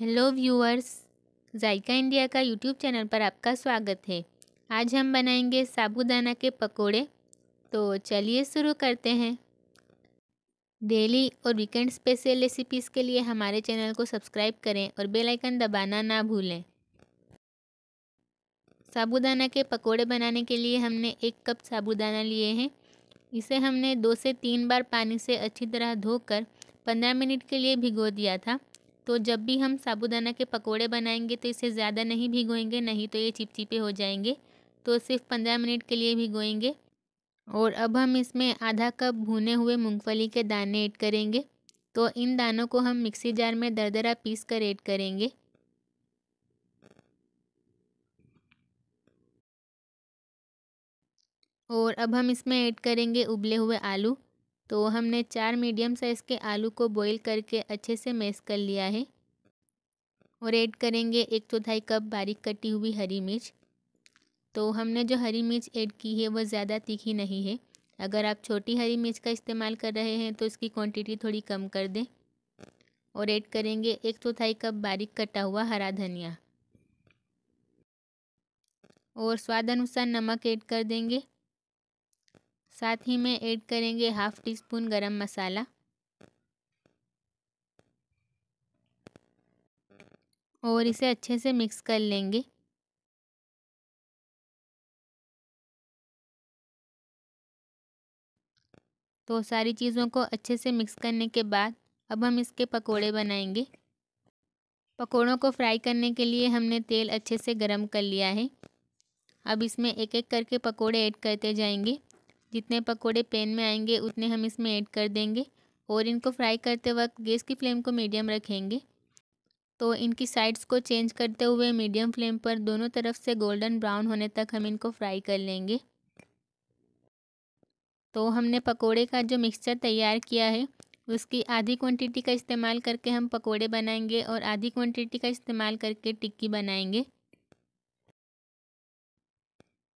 hello viewers Zaika India का YouTube channel पर आपका स्वागत है आज हम बनाएंगे साबूदाना के पकोड़े तो चलिए शुरू करते हैं डेली और वीकेंड स्पेशल रेसिपीज़ के लिए हमारे चैनल को सब्सक्राइब करें और बेल आइकन दबाना ना भूलें साबूदाना के पकोड़े बनाने के लिए हमने एक कप साबूदाना लिए हैं इसे हमने दो से तीन बार पानी से अच्छी तरह धोकर पंद्रह मिनट के लिए भिगो दिया था तो जब भी हम साबूदाना के पकोड़े बनाएंगे तो इसे ज़्यादा नहीं भिगोएंगे नहीं तो ये चिपचिपे हो जाएंगे तो सिर्फ पंद्रह मिनट के लिए भिगोएंगे और अब हम इसमें आधा कप भुने हुए मूँगफली के दाने ऐड करेंगे तो इन दानों को हम मिक्सी जार में दरदरा पीस कर ऐड करेंगे और अब हम इसमें ऐड करेंगे उबले हुए आलू तो हमने चार मीडियम साइज़ के आलू को बॉईल करके अच्छे से मैश कर लिया है और ऐड करेंगे एक चौथाई कप बारीक कटी हुई हरी मिर्च तो हमने जो हरी मिर्च ऐड की है वह ज़्यादा तीखी नहीं है अगर आप छोटी हरी मिर्च का इस्तेमाल कर रहे हैं तो इसकी क्वांटिटी थोड़ी कम कर दें और ऐड करेंगे एक चौथाई कप बारीक कटा हुआ हरा धनिया और स्वाद अनुसार नमक ऐड कर देंगे साथ ही में ऐड करेंगे हाफ़ टी स्पून गरम मसाला और इसे अच्छे से मिक्स कर लेंगे तो सारी चीज़ों को अच्छे से मिक्स करने के बाद अब हम इसके पकोड़े बनाएंगे पकोड़ों को फ्राई करने के लिए हमने तेल अच्छे से गरम कर लिया है अब इसमें एक एक करके पकोड़े ऐड करते जाएंगे जितने पकोड़े पैन में आएंगे उतने हम इसमें ऐड कर देंगे और इनको फ्राई करते वक्त गैस की फ्लेम को मीडियम रखेंगे तो इनकी साइड्स को चेंज करते हुए मीडियम फ्लेम पर दोनों तरफ से गोल्डन ब्राउन होने तक हम इनको फ्राई कर लेंगे तो हमने पकोड़े का जो मिक्सचर तैयार किया है उसकी आधी क्वांटिटी का इस्तेमाल करके हम पकोड़े बनाएंगे और आधी क्वांटिटी का इस्तेमाल करके टिक्की बनाएंगे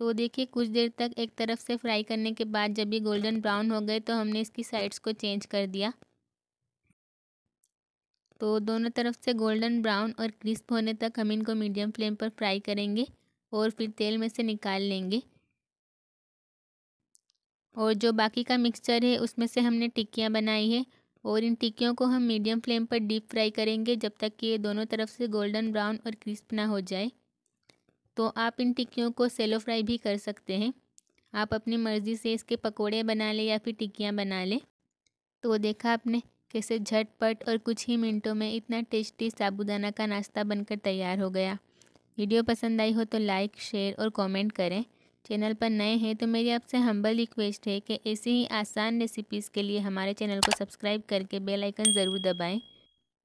तो देखिए कुछ देर तक एक तरफ से फ्राई करने के बाद जब ये गोल्डन ब्राउन हो गए तो हमने इसकी साइड्स को चेंज कर दिया तो दोनों तरफ से गोल्डन ब्राउन और क्रिस्प होने तक हम इनको मीडियम फ्लेम पर फ्राई करेंगे और फिर तेल में से निकाल लेंगे और जो बाकी का मिक्सचर है उसमें से हमने टिक्कियाँ बनाई है और इन टिक्कियों को हम मीडियम फ्लेम पर डीप फ्राई करेंगे जब तक कि ये दोनों तरफ से गोल्डन ब्राउन और क्रिस्प ना हो जाए तो आप इन टिक्कियों को सेलो फ्राई भी कर सकते हैं आप अपनी मर्ज़ी से इसके पकोड़े बना लें या फिर टिक्कियाँ बना लें तो देखा आपने कैसे झटपट और कुछ ही मिनटों में इतना टेस्टी साबुदाना का नाश्ता बनकर तैयार हो गया वीडियो पसंद आई हो तो लाइक शेयर और कमेंट करें चैनल पर नए हैं तो मेरी आपसे हम्बल रिक्वेस्ट है कि ऐसी ही आसान रेसिपीज़ के लिए हमारे चैनल को सब्सक्राइब करके बेल आइकन ज़रूर दबाएं